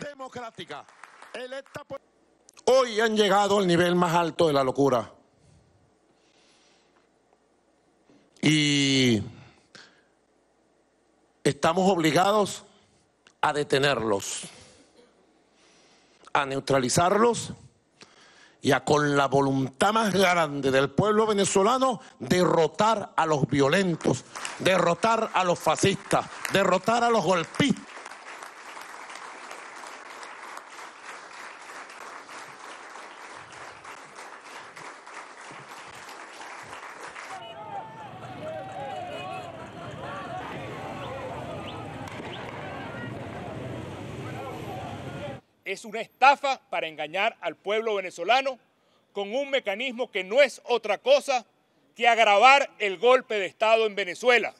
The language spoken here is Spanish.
democrática, Hoy han llegado al nivel más alto de la locura. Y estamos obligados a detenerlos, a neutralizarlos y a con la voluntad más grande del pueblo venezolano derrotar a los violentos, derrotar a los fascistas, derrotar a los golpistas. es una estafa para engañar al pueblo venezolano con un mecanismo que no es otra cosa que agravar el golpe de Estado en Venezuela.